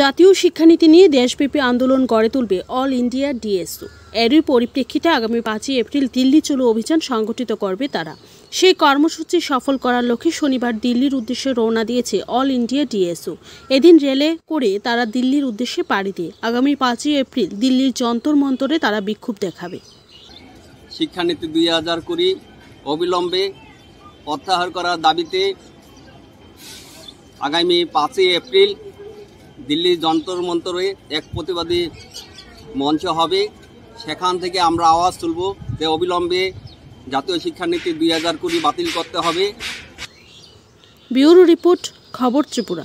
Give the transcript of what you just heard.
জাতীয় শিক্ষানীতি নিয়ে দেশব্যাপী আন্দোলন গড়ে তুলবে অল ইন্ডিয়া ডিএসও এরই পরিপ্রেক্ষিতে আগামী পাঁচই এপ্রিল দিল্লি চলো অভিযান সংগঠিত করবে তারা সেই কর্মসূচি সফল করার লক্ষ্যে শনিবার দিল্লির উদ্দেশ্যে রওনা দিয়েছে অল ইন্ডিয়া ডিএসও এদিন রেলে করে তারা দিল্লির উদ্দেশ্যে পাড়ি দিয়ে আগামী পাঁচই এপ্রিল দিল্লির যন্তর মন্তরে তারা বিক্ষোভ দেখাবে শিক্ষানীতি দুই হাজার কুড়ি অবিলম্বে প্রত্যাহার করার দাবিতে আগামী পাঁচই এপ্রিল দিল্লি যন্তর মন্তরে এক প্রতিবাদী মঞ্চ হবে সেখান থেকে আমরা আওয়াজ তুলব যে অবিলম্বে জাতীয় শিক্ষানীতি দুই হাজার কুড়ি বাতিল করতে হবে ব্যুরো রিপোর্ট খবর ত্রিপুরা